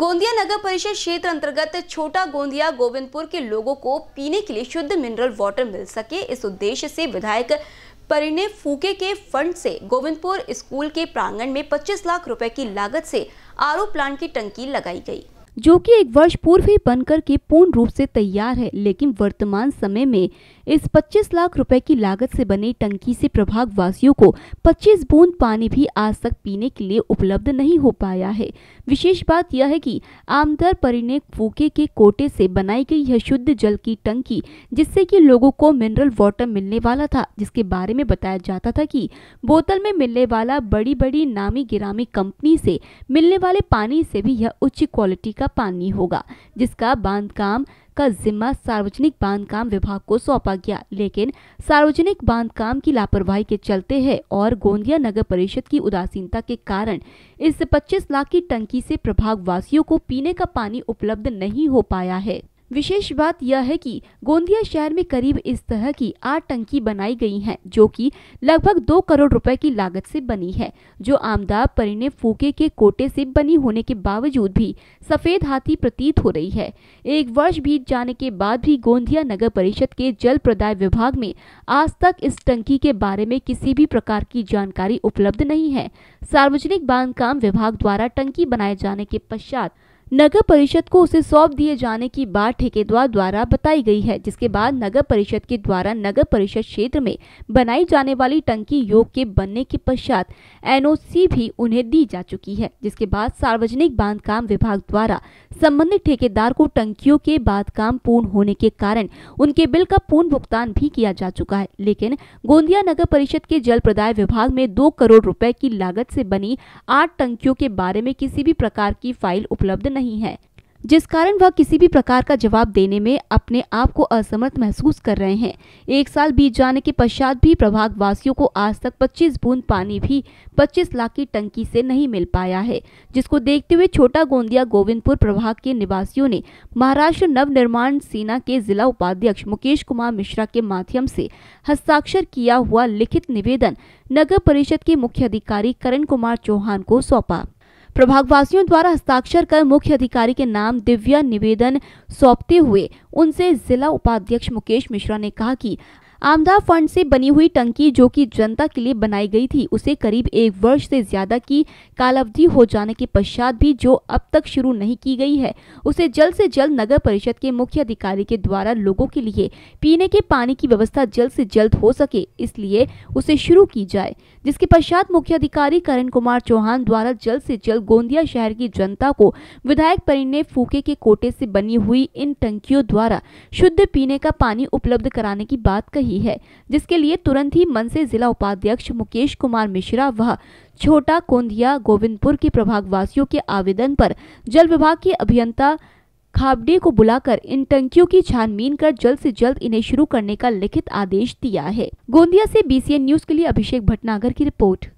गोंदिया नगर परिषद क्षेत्र अंतर्गत छोटा गोंदिया गोविंदपुर के लोगों को पीने के लिए शुद्ध मिनरल वाटर मिल सके इस उद्देश्य से विधायक परिणय फूके के फंड से गोविंदपुर स्कूल के प्रांगण में 25 लाख रुपए की लागत से आरओ प्लांट की टंकी लगाई गई जो कि एक वर्ष पूर्व ही बनकर के पूर्ण रूप से तैयार है लेकिन वर्तमान समय में इस 25 लाख रुपए की लागत से बनी टंकी से प्रभाग वासियों को 25 बूंद पानी भी आज तक पीने के लिए उपलब्ध नहीं हो पाया है विशेष बात यह है कि आमदर परिणय फूके के कोटे से बनाई गई यह शुद्ध जल की टंकी जिससे कि लोगों को मिनरल वाटर मिलने वाला था जिसके बारे में बताया जाता था कि बोतल में मिलने वाला बड़ी बड़ी नामी गिरामी कंपनी से मिलने वाले पानी से भी यह उच्च क्वालिटी का पानी होगा जिसका बांध काम का जिम्मा सार्वजनिक बांध काम विभाग को सौंपा गया लेकिन सार्वजनिक बांध काम की लापरवाही के चलते है और गोंदिया नगर परिषद की उदासीनता के कारण इस 25 लाख की टंकी से प्रभाग वासियों को पीने का पानी उपलब्ध नहीं हो पाया है विशेष बात यह है कि गोंदिया शहर में करीब इस तरह की आठ टंकी बनाई गई हैं जो कि लगभग दो करोड़ रुपए की लागत से बनी है जो आमदा परिणय फूके के कोटे से बनी होने के बावजूद भी सफेद हाथी प्रतीत हो रही है एक वर्ष बीत जाने के बाद भी गोंदिया नगर परिषद के जल प्रदाय विभाग में आज तक इस टंकी के बारे में किसी भी प्रकार की जानकारी उपलब्ध नहीं है सार्वजनिक बांध काम विभाग द्वारा टंकी बनाए जाने के पश्चात नगर परिषद को उसे सौंप दिए जाने की बात ठेकेदार द्वारा बताई गई है जिसके बाद नगर परिषद के द्वारा नगर परिषद क्षेत्र में बनाई जाने वाली टंकी योग के बनने के पश्चात एनओसी भी उन्हें दी जा चुकी है जिसके बाद सार्वजनिक बांधकाम विभाग द्वारा संबंधित ठेकेदार को टंकियों के काम पूर्ण होने के कारण उनके बिल का पूर्ण भुगतान भी किया जा चुका है लेकिन गोंदिया नगर परिषद के जल प्रदाय विभाग में दो करोड़ रुपए की लागत से बनी आठ टंकियों के बारे में किसी भी प्रकार की फाइल उपलब्ध नहीं नहीं है जिस कारण वह किसी भी प्रकार का जवाब देने में अपने आप को असमर्थ महसूस कर रहे हैं एक साल बीत जाने के पश्चात भी प्रभाग वासियों को आज तक 25 बूंद पानी भी 25 लाख की टंकी से नहीं मिल पाया है जिसको देखते हुए छोटा गोंदिया गोविंदपुर प्रभाग के निवासियों ने महाराष्ट्र नव निर्माण सेना के जिला उपाध्यक्ष मुकेश कुमार मिश्रा के माध्यम से हस्ताक्षर किया हुआ लिखित निवेदन नगर परिषद के मुख्य अधिकारी करण कुमार चौहान को सौंपा प्रभागवासियों द्वारा हस्ताक्षर कर मुख्य अधिकारी के नाम दिव्या निवेदन सौंपते हुए उनसे जिला उपाध्यक्ष मुकेश मिश्रा ने कहा की आमदा फंड से बनी हुई टंकी जो कि जनता के लिए बनाई गई थी उसे करीब एक वर्ष से ज़्यादा की कालावधि हो जाने के पश्चात भी जो अब तक शुरू नहीं की गई है उसे जल्द से जल्द नगर परिषद के मुख्य अधिकारी के द्वारा लोगों के लिए पीने के पानी की व्यवस्था जल्द से जल्द हो सके इसलिए उसे शुरू की जाए जिसके पश्चात मुख्य अधिकारी करण कुमार चौहान द्वारा जल्द से जल्द गोंदिया शहर की जनता को विधायक परिणय ने फूके के कोटे से बनी हुई इन टंकियों द्वारा शुद्ध पीने का पानी उपलब्ध कराने की बात कही रही है जिसके लिए तुरंत ही मन से जिला उपाध्यक्ष मुकेश कुमार मिश्रा व छोटा कोंधिया गोविंदपुर के प्रभाग वासियों के आवेदन पर जल विभाग के अभियंता खाबडे को बुलाकर इन टंकियों की छानबीन कर जल्द से जल्द इन्हें शुरू करने का लिखित आदेश दिया है गोंदिया से बीसीएन न्यूज के लिए अभिषेक भटनागर की रिपोर्ट